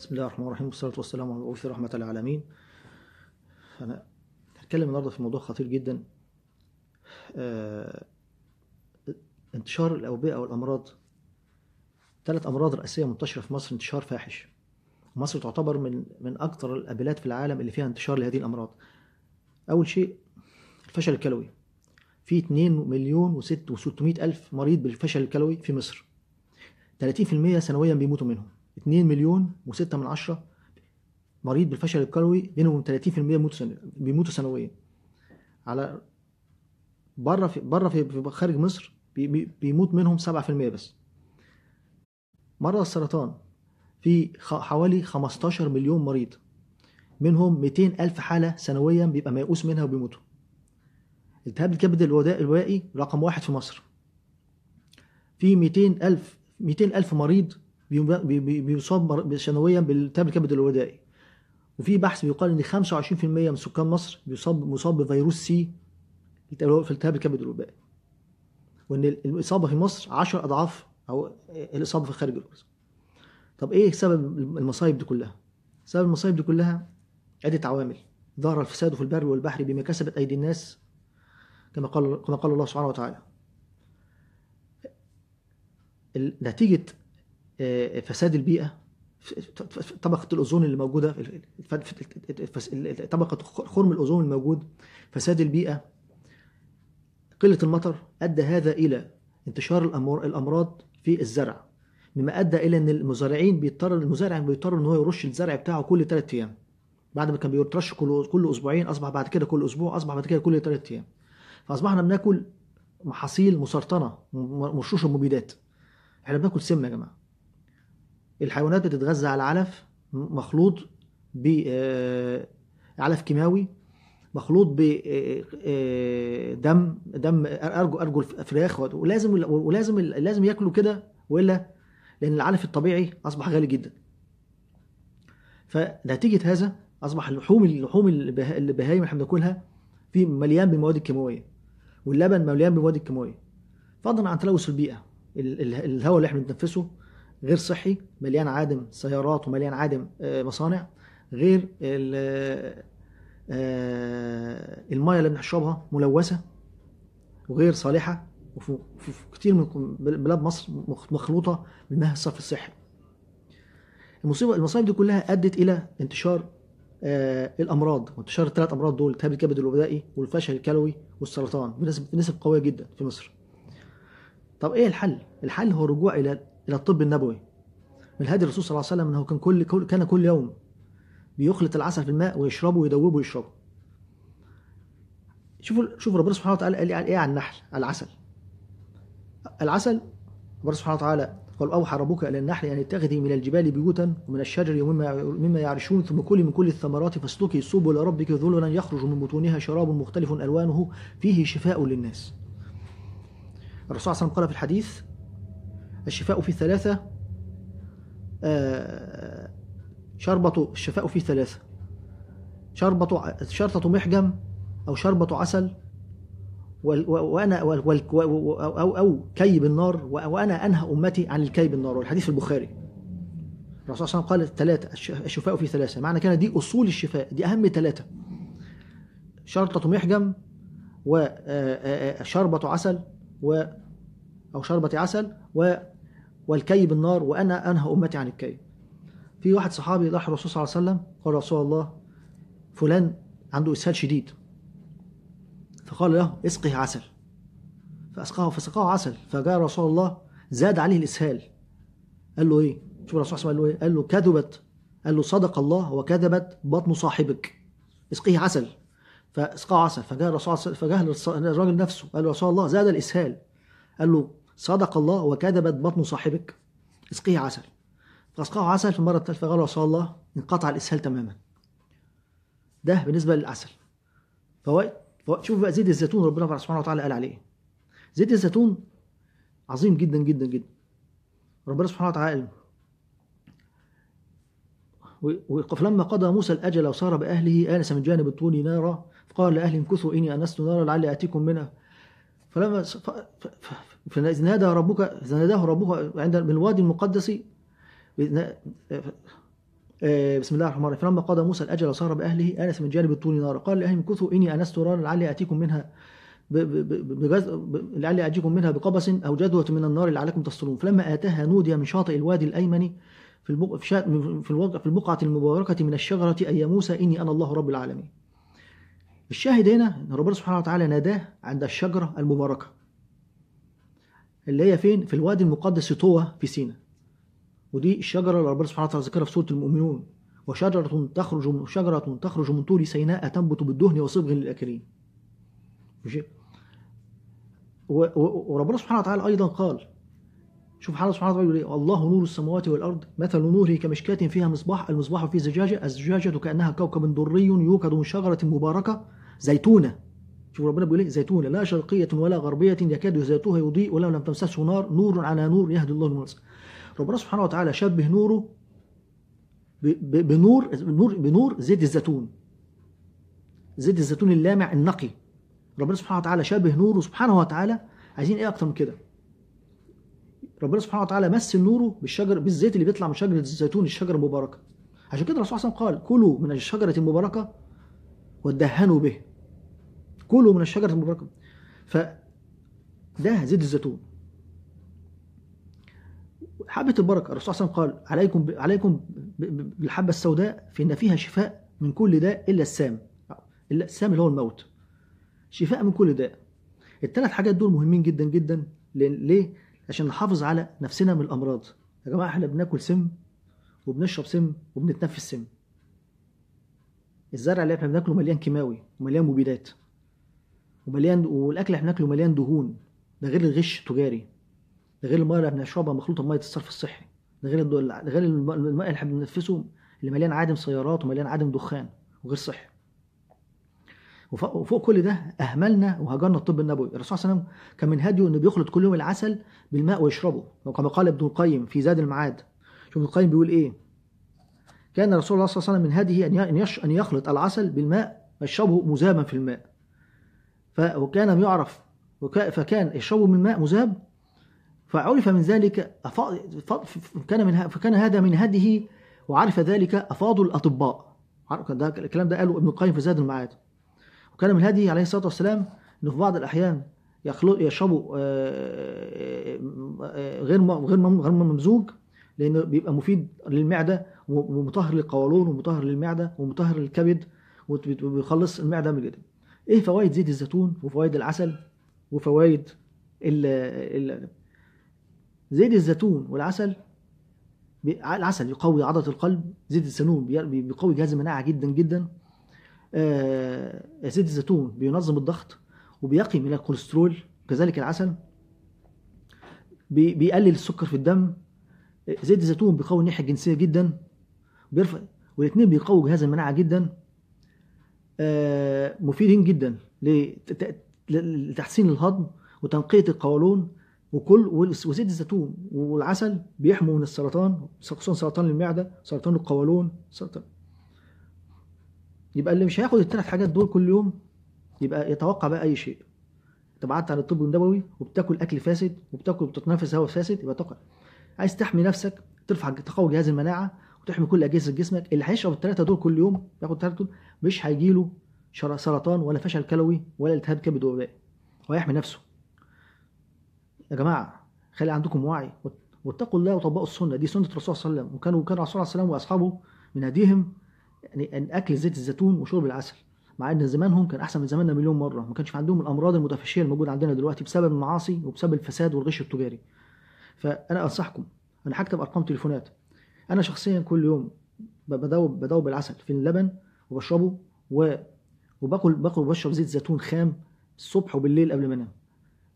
بسم الله الرحمن الرحيم والصلاة والسلام على المبعوث رحمة العالمين أنا هتكلم النهاردة في موضوع خطير جدا آه انتشار الأوبئة والأمراض ثلاث أمراض رئيسية منتشرة في مصر انتشار فاحش مصر تعتبر من من أكثر البلاد في العالم اللي فيها انتشار لهذه الأمراض أول شيء الفشل الكلوي في 2 مليون و 600 ألف مريض بالفشل الكلوي في مصر 30% سنويا بيموتوا منهم 2 مليون و6 من عشرة مريض بالفشل الكلوي منهم 30% بيموتوا بيموتوا سنويا على بره في بره في خارج مصر بيموت منهم 7% بس مرضى السرطان في حوالي 15 مليون مريض منهم 200 ألف حالة سنويا بيبقى ميؤوس منها وبيموتوا التهاب الكبد الوبائي رقم واحد في مصر في 200 ألف 200 ألف مريض بيصاب سنويا بالتهاب الكبد الودائي وفي بحث بيقال ان 25% من سكان مصر بيصاب مصاب بفيروس سي في التهاب الكبد الوبائي وان الاصابه في مصر 10 اضعاف او الاصابه في خارج مصر طب ايه سبب المصايب دي كلها سبب المصايب دي كلها عده عوامل ظهر الفساد في البر والبحر بما كسبت ايدي الناس كما قال كما قال الله سبحانه وتعالى نتيجه آه، فساد البيئه طبقه الاوزون اللي موجوده طبقه خرم الاوزون الموجود فساد البيئه قله المطر ادى هذا الى انتشار الامراض في الزرع مما ادى الى ان المزارعين بيضطر المزارع بيضطر ان هو يرش الزرع بتاعه كل ثلاث ايام بعد ما كان بيترش كل كل اسبوعين اصبح بعد كده كل اسبوع اصبح بعد كده كل ثلاث ايام فاصبحنا بناكل محاصيل مسرطنه مرشوشه مبيدات احنا بناكل سم يا جماعه الحيوانات بتتغذى على علف مخلوط ب آه، علف كيماوي مخلوط بدم آه، آه، دم ارجو ارجل فراخ ولازم ولازم لازم ياكلوا كده والا لان العلف الطبيعي اصبح غالي جدا فنتيجه هذا اصبح اللحوم اللحوم البهايم اللي احنا بناكلها في مليان بالمواد الكيماويه واللبن مليان بالمواد الكيماويه فضلا عن تلوث البيئه الهواء اللي احنا بنتنفسه غير صحي مليان عادم سيارات ومليان عادم آه، مصانع غير آه، آه، المايه اللي بنشربها ملوثه وغير صالحه وفي كتير من بلاد مصر مخلوطه بالماء الصرف الصحي المصيبه المصايب دي كلها ادت الى انتشار آه الامراض وانتشار الثلاث امراض دول التهاب الكبد الوبائي والفشل الكلوي والسرطان بنسب بنسب قويه جدا في مصر طب ايه الحل الحل هو الرجوع الى الى الطب النبوي من هدي الرسول صلى الله عليه وسلم انه كان كل, كان كل يوم بيخلط العسل في الماء ويشربه ويدوبه ويشربه شوفوا شوفوا ربنا سبحانه وتعالى قال ايه عن النحل على العسل العسل ربنا سبحانه وتعالى قال أوحى ربك إلى النحل أن اتخذي من الجبال بيوتا ومن الشجر ومما مما يعرشون ثم كلي من كل الثمرات فاسلكي سبل ربك ذللا يخرج من بطونها شراب مختلف ألوانه فيه شفاء للناس. الرسول صلى الله عليه وسلم قال في الحديث الشفاء في ثلاثة آه، شربة الشفاء في ثلاثة شربة شرطة محجم أو شربة عسل وأنا أو أو كي بالنار وأنا أنهى أمتي عن الكي بالنار والحديث البخاري الرسول صلى الله عليه وسلم قال ثلاثة الشفاء في ثلاثة معنى كان دي أصول الشفاء دي أهم ثلاثة شرطة محجم وشربة آه، آه، عسل و أو شربة عسل و والكي بالنار وأنا أنهى أمتي عن الكي في واحد صحابي راح الرسول صلى الله عليه وسلم قال رسول الله فلان عنده إسهال شديد فقال له اسقه عسل فأسقاه فسقاه عسل فجاء رسول الله زاد عليه الإسهال قال له إيه شوف الرسول صلى الله عليه وسلم قال له إيه؟ كذبت قال له صدق الله وكذبت بطن صاحبك اسقيه عسل فاسقاه عسل فجاء الرسول فجاء الراجل نفسه قال له يا رسول الله زاد الإسهال قال له صدق الله وكذبت بطن صاحبك اسقيه عسل فاسقاه عسل في المره الثالثه قال وصلى الله انقطع الاسهال تماما ده بالنسبه للعسل فوائد شوف بقى زيت الزيتون ربنا سبحانه وتعالى قال عليه إيه. زيت الزيتون عظيم جدا جدا جدا ربنا سبحانه وتعالى فلما قضى موسى الأجل وصار بأهله آنس من جانب الطول نارا فقال لأهلهم كثوا إني أنست نارا لعلي آتيكم منها فلما نادى ربك ناداه ربك عند بالوادي المقدس آه، بسم الله الرحمن الرحيم فلما قضى موسى الاجل وصار باهله انس من جانب الطول نار قال لاهلهم امكثوا اني انست نارا لعلي اتيكم منها لعلي اجيكم منها بقبس او جدوه من النار لعلكم تصلون فلما اتاها نودي من شاطئ الوادي الايمن في البقعه المباركه من الشجره اي يا موسى اني انا الله رب العالمين الشاهد هنا ان ربنا سبحانه وتعالى ناداه عند الشجره المباركه اللي هي فين في الوادي المقدس طوى في سينا ودي الشجره اللي ربنا سبحانه وتعالى ذكرها في سوره المؤمنون وشجره تخرج من شجره تخرج من طول سيناء تنبت بالدهن وصبغ للاكلين وربنا سبحانه وتعالى ايضا قال شوف حاله سبحانه وتعالى بيقول ايه نور السماوات والارض مثل نوره كمشكاة فيها مصباح المصباح في زجاجه الزجاجه كانها كوكب دري يوقد من شجره مباركه زيتونه شوف ربنا بيقول ايه زيتونه لا شرقيه ولا غربيه يكاد زيتها يضيء ولو لم تمسسه نار نور على نور يهدي الله المنصر ربنا سبحانه وتعالى شبه نوره بنور بنور بنور زيت الزيتون زيت الزيتون اللامع النقي ربنا سبحانه وتعالى شبه نوره سبحانه وتعالى عايزين ايه اكتر من كده ربنا سبحانه وتعالى مس نوره بالشجر بالزيت اللي بيطلع من شجره الزيتون الشجره المباركه عشان كده الرسول صلى الله عليه وسلم قال كلوا من الشجره المباركه ودهنوا به كلوا من الشجره المباركه ف ده زيت الزيتون حبه البركه الرسول صلى الله عليه وسلم قال عليكم ب... عليكم ب... بالحبه السوداء فان فيها شفاء من كل داء الا السام الا السام اللي هو الموت شفاء من كل داء الثلاث حاجات دول مهمين جدا جدا ليه عشان نحافظ على نفسنا من الامراض يا جماعه احنا بناكل سم وبنشرب سم وبنتنفس سم الزرع اللي احنا بناكله مليان كيماوي ومليان مبيدات ومليان والاكل اللي احنا بناكله مليان دهون ده غير الغش التجاري ده غير الميه اللي بنشربها مخلوطه بميه الصرف الصحي ده غير ده غير الماء اللي احنا بننفسه اللي مليان عادم سيارات ومليان عادم دخان وغير صحي وفوق كل ده اهملنا وهجرنا الطب النبوي الرسول صلى الله عليه وسلم كان من هديه انه بيخلط كل يوم العسل بالماء ويشربه وكما قال ابن القيم في زاد المعاد شوف ابن القيم بيقول ايه كان رسول الله صلى الله عليه وسلم من هديه ان ان يخلط العسل بالماء ويشربه مذابا في الماء فكان يعرف فكان يشربه من الماء مذاب فعرف من ذلك كان من فكان هذا من هديه وعرف ذلك افاضل الاطباء الكلام ده قاله ابن القيم في زاد المعاد وكان من عليه الصلاة والسلام أنه في بعض الأحيان يشربوا آه، آه، آه، غير غير غير ممزوج لأنه بيبقى مفيد للمعدة ومطهر للقولون ومطهر للمعدة ومطهر للكبد وبيخلص المعدة من الجدل. إيه فوائد زيت الزيتون وفوائد العسل وفوائد ال زيت الزيتون والعسل العسل يقوي عضلة القلب زيت الزيتون بيقوي جهاز المناعة جدا جدا زيت آه، الزيتون بينظم الضغط وبيقي من الكوليسترول كذلك العسل بيقلل السكر في الدم آه، زيت الزيتون بيقوي الناحيه الجنسيه جدا بيرفع والاثنين بيقوي جهاز المناعه جدا آه، مفيدين جدا لتحسين الهضم وتنقيه القولون وكل وزيت الزيتون والعسل بيحموا من السرطان خصوصا سرطان المعده سرطان القولون سرطان يبقى اللي مش هياخد الثلاث حاجات دول كل يوم يبقى يتوقع بقى اي شيء انت بعدت عن الطب النبوي وبتاكل اكل فاسد وبتاكل وبتتنفس هواء فاسد يبقى تقع عايز تحمي نفسك ترفع تقوي جهاز المناعه وتحمي كل اجهزه جسمك اللي هيشرب الثلاثه دول كل يوم ياخد الثلاثه دول مش هيجي له سرطان ولا فشل كلوي ولا التهاب كبد وباقي ويحمي نفسه يا جماعه خلي عندكم وعي واتقوا الله وطبقوا السنه دي سنه الرسول صلى الله عليه وسلم وكانوا كان الرسول صلى الله عليه وسلم واصحابه من هديهم يعني ان اكل زيت الزيتون وشرب العسل مع ان زمانهم كان احسن من زماننا مليون مره ما كانش عندهم الامراض المتفشيه الموجوده عندنا دلوقتي بسبب المعاصي وبسبب الفساد والغش التجاري فانا انصحكم انا هكتب ارقام تليفونات انا شخصيا كل يوم بدوب بدوب العسل في اللبن وبشربه و وباكل باكل وبشرب زيت زيتون خام الصبح وبالليل قبل ما انام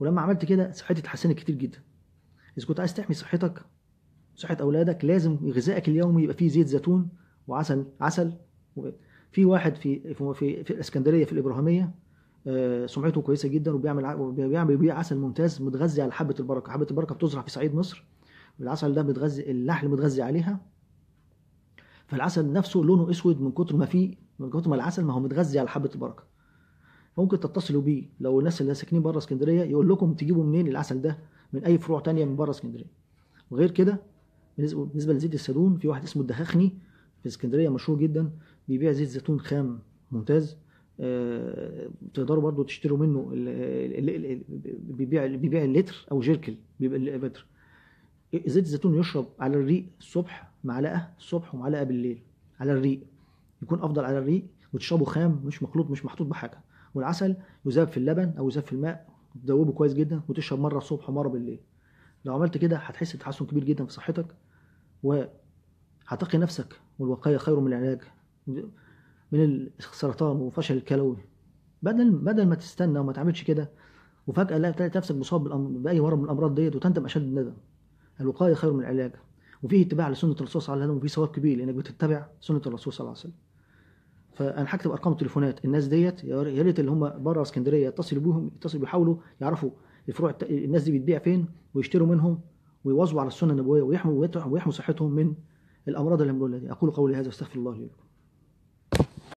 ولما عملت كده صحتي اتحسنت كتير جدا اذا كنت عايز تحمي صحتك صحه اولادك لازم غذائك اليومي يبقى فيه زيت زيتون وعسل عسل في واحد في في, في, في الاسكندريه في الابراهيميه آه، سمعته كويسه جدا وبيعمل بيعمل بيبيع عسل ممتاز متغذي على حبه البركه حبه البركه بتزرع في صعيد مصر العسل ده متغذي النحل متغذي عليها فالعسل نفسه لونه اسود من كتر ما فيه من كتر ما العسل ما هو متغذي على حبه البركه ممكن تتصلوا بيه لو الناس اللي ساكنين بره اسكندريه يقول لكم تجيبوا منين العسل ده من اي فروع تانية من بره اسكندريه وغير كده بالنسبه لزيت السدون في واحد اسمه الدخاخني في اسكندريه مشهور جدا بيبيع زيت زيتون خام ممتاز آه، تقدروا برضو تشتروا منه بيبيع بيبيع اللتر او جيركل بيبقى اللتر زيت الزيتون يشرب على الريق الصبح معلقه الصبح ومعلقه بالليل على الريق يكون افضل على الريق وتشربه خام مش مخلوط مش محطوط بحاجه والعسل يذاب في اللبن او يذاب في الماء تذوبه كويس جدا وتشرب مره الصبح ومره بالليل لو عملت كده هتحس بتحسن كبير جدا في صحتك وهتقي نفسك والوقاية خير من العلاج من السرطان وفشل الكلوي بدل بدل ما تستنى وما تعملش كده وفجأة لا تلاقي نفسك مصاب بأي مرض من الأمراض ديت وتندم أشد الندم الوقاية خير من العلاج وفيه اتباع لسنة الرسول صلى الله عليه وسلم وفيه ثواب كبير لأنك بتتبع سنة الرسول صلى الله عليه وسلم فأنا هكتب أرقام التليفونات الناس ديت يا ريت اللي هم بره اسكندرية يتصلوا بيهم يتصلوا بيحاولوا يعرفوا الفروع الناس دي بتبيع فين ويشتروا منهم ويواظبوا على السنة النبوية ويحموا ويحموا صحتهم من الأمراض الهمجية أقول قولي هذا واستغفر الله لي ولكم